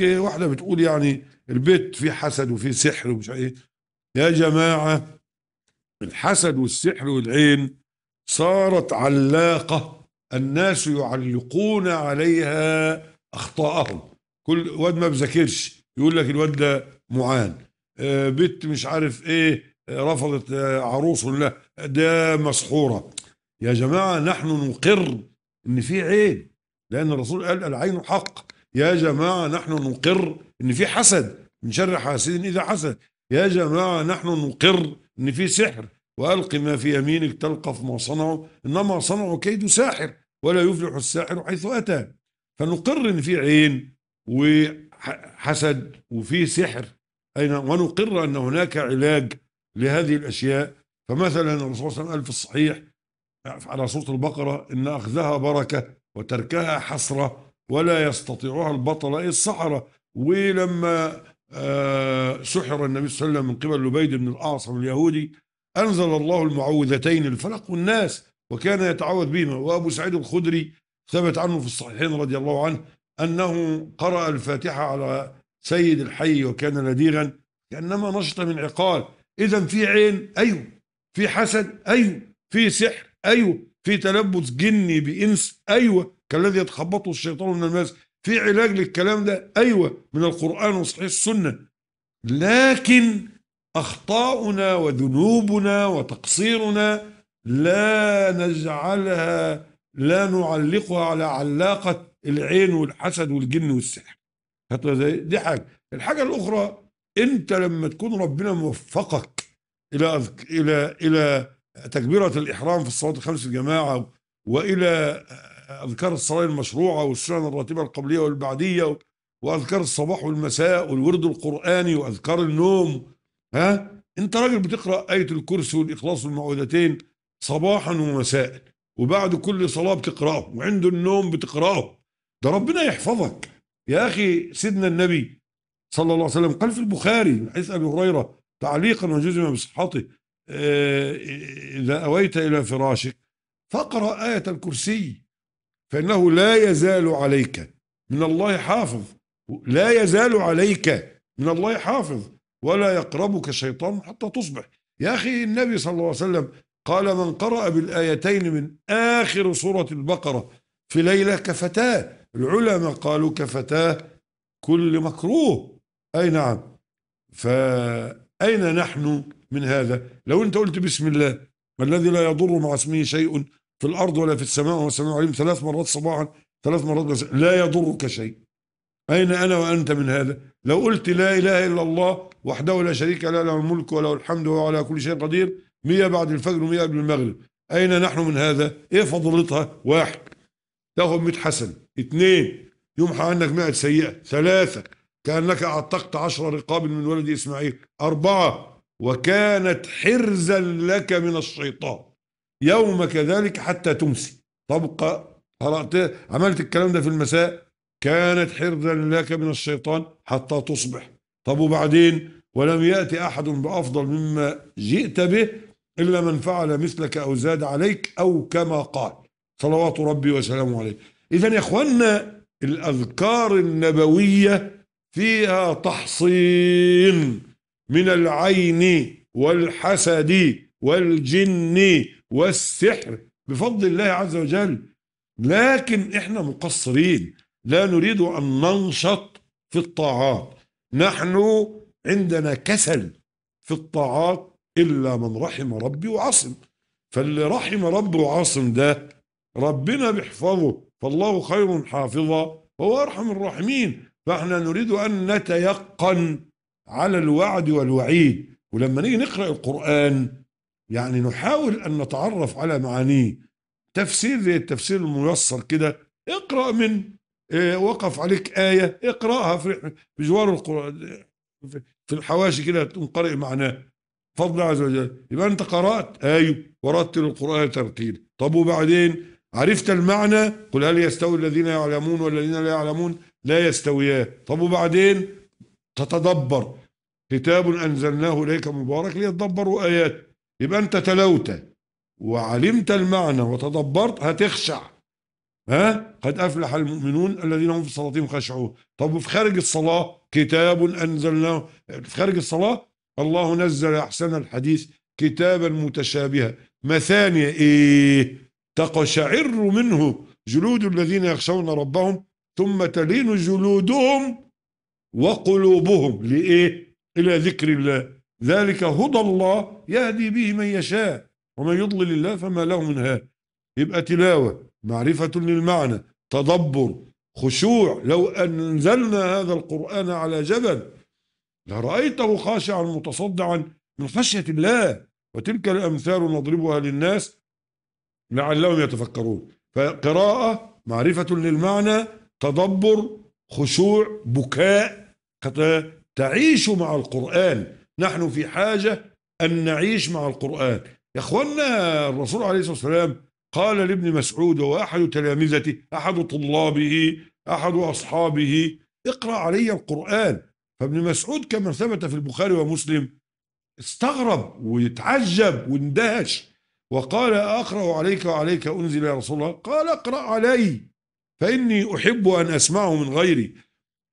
تحكي واحدة بتقول يعني البيت فيه حسد وفيه سحر ومش ايه يا جماعة الحسد والسحر والعين صارت علاقة الناس يعلقون عليها أخطاءهم كل واد ما بذاكرش يقول لك الواد ده معان آه، بنت مش عارف ايه رفضت آه، عروس له ده مسحورة يا جماعة نحن نقر ان في عين لأن الرسول قال العين حق يا جماعة نحن نقر إن في حسد من شر حاسد إذا حسد يا جماعة نحن نقر إن في سحر وألق ما في يمينك تلقف ما صنعوا إنما صنعوا كيد ساحر ولا يفلح الساحر حيث أتى فنقر إن في عين وحسد وفي سحر أين ونقر أن هناك علاج لهذه الأشياء فمثلا الرسول صلى الله عليه وسلم قال في الصحيح على سورة البقرة إن أخذها بركة وتركها حسرة ولا يستطيعها البطلة الصحراء ولما آه، سحر النبي صلى الله عليه وسلم من قبل لبيد بن الأعصم اليهودي أنزل الله المعوذتين الفلق والناس وكان يتعوذ بهما وأبو سعيد الخدري ثبت عنه في الصحيحين رضي الله عنه أنه قرأ الفاتحة على سيد الحي وكان لديغا كأنما نشط من عقال إذا في عين أيوه في حسد أيوه في سحر أيوه في تلبس جني بإنس أيوه كالذي يتخبطه الشيطان من الماس في علاج للكلام ده أيوة من القرآن وصحيح السنة لكن أخطاؤنا وذنوبنا وتقصيرنا لا نجعلها لا نعلقها على علاقة العين والحسد والجن والسحر دي حاجة الحاجة الأخرى أنت لما تكون ربنا موفقك إلى إلى إلى تكبيرة الإحرام في الصلاة الخمس الجماعة وإلى أذكار الصلاة المشروعة والسنن الراتبة القبلية والبعدية وأذكار الصباح والمساء والورد القرآني وأذكار النوم ها أنت راجل بتقرأ آية الكرسي والإخلاص والمعوذتين صباحا ومساء وبعد كل صلاة بتقرأه وعند النوم بتقرأه ده ربنا يحفظك يا أخي سيدنا النبي صلى الله عليه وسلم قال في البخاري من حديث أبي هريرة تعليقا وجزم بصحته آه، إذا أويت إلى فراشك فاقرأ آية الكرسي فإنه لا يزال عليك من الله حافظ لا يزال عليك من الله حافظ ولا يقربك شيطان حتى تصبح يا أخي النبي صلى الله عليه وسلم قال من قرأ بالآيتين من آخر سورة البقرة في ليلة كفتاه العلماء قالوا كفتاه كل مكروه أي نعم فأين نحن من هذا لو أنت قلت بسم الله الذي لا يضر مع اسمه شيء في الأرض ولا في السماء وهو سميع عليم ثلاث مرات صباحا ثلاث مرات مساء لا يضرك شيء أين أنا وأنت من هذا لو قلت لا إله إلا الله وحده لا شريك له له الملك وله الحمد وهو على كل شيء قدير مية بعد الفجر ومية قبل المغرب أين نحن من هذا إيه فضيلتها واحد تاخذ 100 حسن اثنين يمحى عنك 100 سيئة ثلاثة كأنك أعتقت عشر رقاب من ولد إسماعيل أربعة وكانت حرزا لك من الشيطان يوم كذلك حتى تمسي طبقة قرأت عملت الكلام ده في المساء كانت حرزا لك من الشيطان حتى تصبح طب وبعدين ولم يأتي أحد بأفضل مما جئت به إلا من فعل مثلك أو زاد عليك أو كما قال صلوات ربي وسلامه عليه إذا يا إخوانا الأذكار النبوية فيها تحصين من العين والحسد والجن والسحر بفضل الله عز وجل لكن احنا مقصرين لا نريد ان ننشط في الطاعات نحن عندنا كسل في الطاعات الا من رحم ربي وعصم فاللي رحم ربي وعصم ده ربنا بيحفظه فالله خير حافظا وهو ارحم الراحمين فاحنا نريد ان نتيقن على الوعد والوعيد ولما نيجي نقرا القران يعني نحاول أن نتعرف على معانيه تفسير زي التفسير الميسر كده اقرأ من آه، وقف عليك آية اقرأها في جوار القرآن في الحواشي كده تقوم قارئ معناه فضل عز وجل يبقى أنت قرأت أيوه ورتل القرآن ترتيلا طب وبعدين عرفت المعنى قل هل يستوي الذين يعلمون والذين لا يعلمون لا يستويان طب وبعدين تتدبر كتاب أنزلناه إليك مبارك ليتدبروا آياته يبقى انت تلوت وعلمت المعنى وتدبرت هتخشع ها قد افلح المؤمنون الذين هم في صلاتهم خاشعون طب وفي خارج الصلاه كتاب انزلناه في خارج الصلاه الله نزل احسن الحديث كتابا متشابها مثانية ايه تقشعر منه جلود الذين يخشون ربهم ثم تلين جلودهم وقلوبهم لإيه إلى ذكر الله ذلك هدى الله يهدي به من يشاء ومن يضلل الله فما له من هاد يبقى تلاوة معرفة للمعنى تدبر خشوع لو أنزلنا هذا القرآن على جبل لرأيته خاشعا متصدعا من خشية الله وتلك الأمثال نضربها للناس لعلهم يتفكرون فقراءة معرفة للمعنى تدبر خشوع بكاء تعيش مع القرآن نحن في حاجة أن نعيش مع القرآن يا أخوانا الرسول عليه الصلاة والسلام قال لابن مسعود وأحد تلامذته أحد طلابه أحد أصحابه اقرأ علي القرآن فابن مسعود كما ثبت في البخاري ومسلم استغرب ويتعجب واندهش وقال أقرأ عليك وعليك أنزل يا رسول الله قال اقرأ علي فإني أحب أن أسمعه من غيري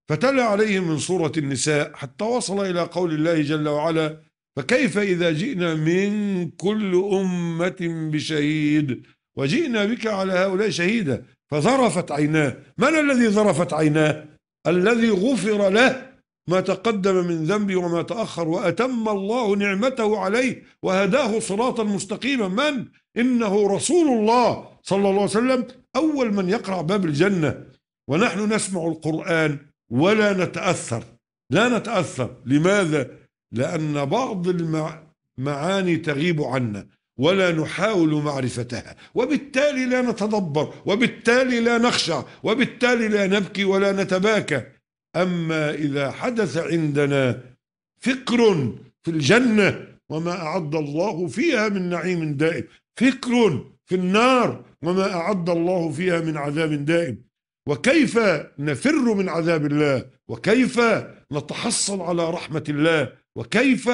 فتلا عليهم من سورة النساء حتى وصل إلى قول الله جل وعلا فكيف إذا جئنا من كل أمة بشهيد وجئنا بك على هؤلاء شهيدا فظرفت عيناه من الذي ظرفت عيناه الذي غفر له ما تقدم من ذنبه وما تأخر وأتم الله نعمته عليه وهداه صراطا مستقيما من إنه رسول الله صلى الله عليه وسلم أول من يقرع باب الجنة ونحن نسمع القرآن ولا نتأثر لا نتأثر لماذا؟ لأن بعض المعاني تغيب عنا ولا نحاول معرفتها وبالتالي لا نتدبر وبالتالي لا نخشع وبالتالي لا نبكي ولا نتباكى أما إذا حدث عندنا فكر في الجنة وما أعد الله فيها من نعيم دائم فكر في النار وما أعد الله فيها من عذاب دائم وكيف نفر من عذاب الله وكيف نتحصل على رحمة الله وكيف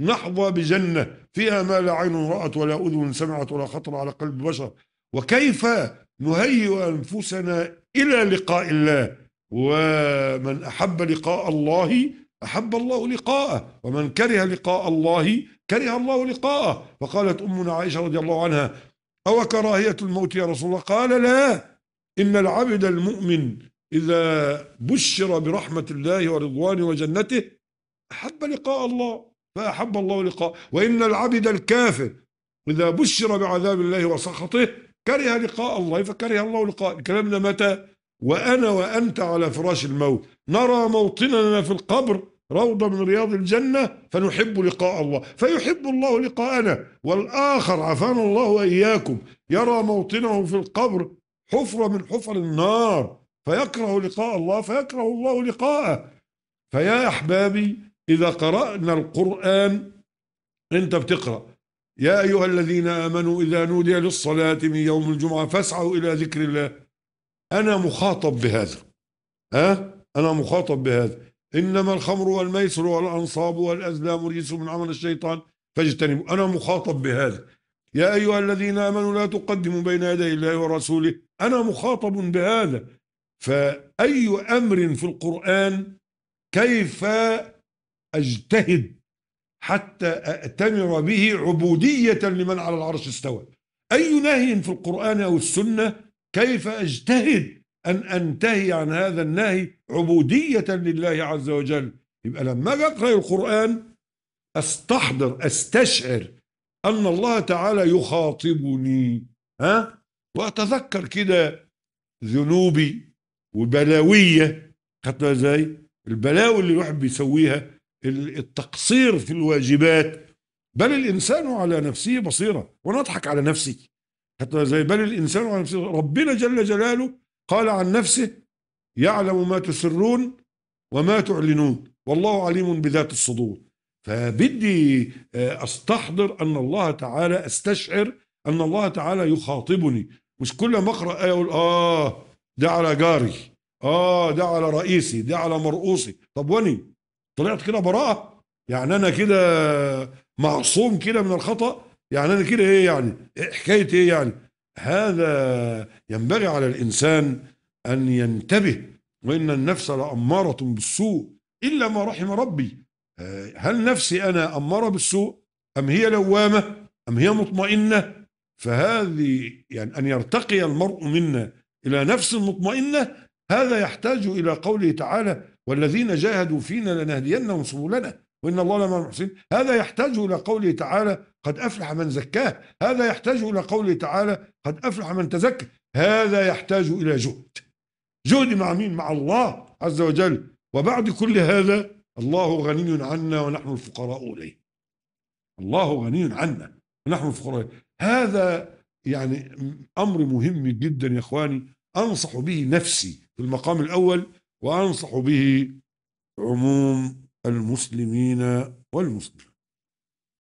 نحظى بجنة فيها ما لا عين رأت ولا أذن سمعت ولا خطر على قلب بشر وكيف نهيئ أنفسنا إلى لقاء الله ومن أحب لقاء الله أحب الله لقاءه ومن كره لقاء الله كره الله لقاءه فقالت أمنا عائشة رضي الله عنها أو كراهية الموت يا رسول الله قال لا إن العبد المؤمن إذا بشر برحمة الله ورضوانه وجنته أحب لقاء الله فأحب الله لقاء وإن العبد الكافر إذا بشر بعذاب الله وسخطه كره لقاء الله فكره الله لقاء الكلام ده متى وأنا وأنت على فراش الموت نرى موطننا في القبر روضة من رياض الجنة فنحب لقاء الله فيحب الله لقاءنا والآخر عفانا الله وإياكم يرى موطنه في القبر حفرة من حفر النار فيكره لقاء الله فيكره الله لقاءه فيا أحبابي إذا قرأنا القرآن أنت بتقرأ يا أيها الذين آمنوا إذا نودي للصلاة من يوم الجمعة فاسعوا إلى ذكر الله أنا مخاطب بهذا أه؟ أنا مخاطب بهذا إنما الخمر والميسر والأنصاب والأزلام رجس من عمل الشيطان فاجتنبوا أنا مخاطب بهذا يا أيها الذين آمنوا لا تقدموا بين يدي الله ورسوله أنا مخاطب بهذا فأي أمر في القرآن كيف أجتهد حتى أأتمر به عبودية لمن على العرش استوى أي نهي في القرآن أو السنة كيف أجتهد أن أنتهي عن هذا النهي عبودية لله عز وجل يبقى لما أقرأ القرآن أستحضر أستشعر أن الله تعالى يخاطبني ها وأتذكر كده ذنوبي وبلاوية خدتها ازاي؟ البلاوي اللي الواحد بيسويها التقصير في الواجبات بل الإنسان على نفسه بصيرة وأنا أضحك على نفسي خدتها ازاي؟ بل الإنسان على نفسه ربنا جل جلاله قال عن نفسه يعلم ما تسرون وما تعلنون والله عليم بذات الصدور فبدي آه، استحضر ان الله تعالى استشعر ان الله تعالى يخاطبني مش كل ما اقرا ايه اقول اه ده على جاري اه ده على رئيسي ده على مرؤوسي طب واني طلعت كده براءه يعني انا كده معصوم كده من الخطا يعني انا كده ايه يعني إيه حكايه ايه يعني هذا ينبغي على الانسان ان ينتبه وان النفس لاماره بالسوء الا ما رحم ربي هل نفسي أنا أمارة بالسوء أم هي لوامة أم هي مطمئنة فهذه يعني أن يرتقي المرء منا إلى نفس مطمئنة هذا يحتاج إلى قوله تعالى والذين جاهدوا فينا لنهدينهم سبلنا وإن الله لمع المحسنين هذا يحتاج إلى قوله تعالى قد أفلح من زكاه هذا يحتاج إلى قوله تعالى قد أفلح من تزكى هذا يحتاج إلى جهد جهد مع مين مع الله عز وجل وبعد كل هذا الله غني عنا ونحن الفقراء إليه الله غني عنا ونحن الفقراء هذا يعني أمر مهم جدا يا إخواني أنصح به نفسي في المقام الأول وأنصح به عموم المسلمين والمسلمات